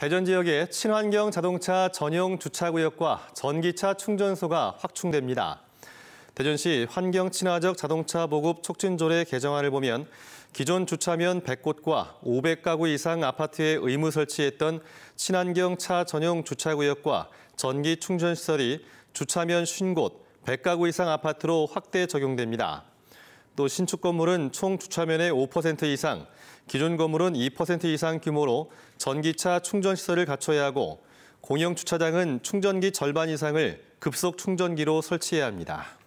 대전 지역의 친환경 자동차 전용 주차구역과 전기차 충전소가 확충됩니다. 대전시 환경 친화적 자동차 보급 촉진조례 개정안을 보면 기존 주차면 100곳과 500가구 이상 아파트에 의무 설치했던 친환경 차 전용 주차구역과 전기 충전시설이 주차면 50곳, 100가구 이상 아파트로 확대 적용됩니다. 또 신축 건물은 총 주차면의 5% 이상, 기존 건물은 2% 이상 규모로 전기차 충전 시설을 갖춰야 하고 공영 주차장은 충전기 절반 이상을 급속 충전기로 설치해야 합니다.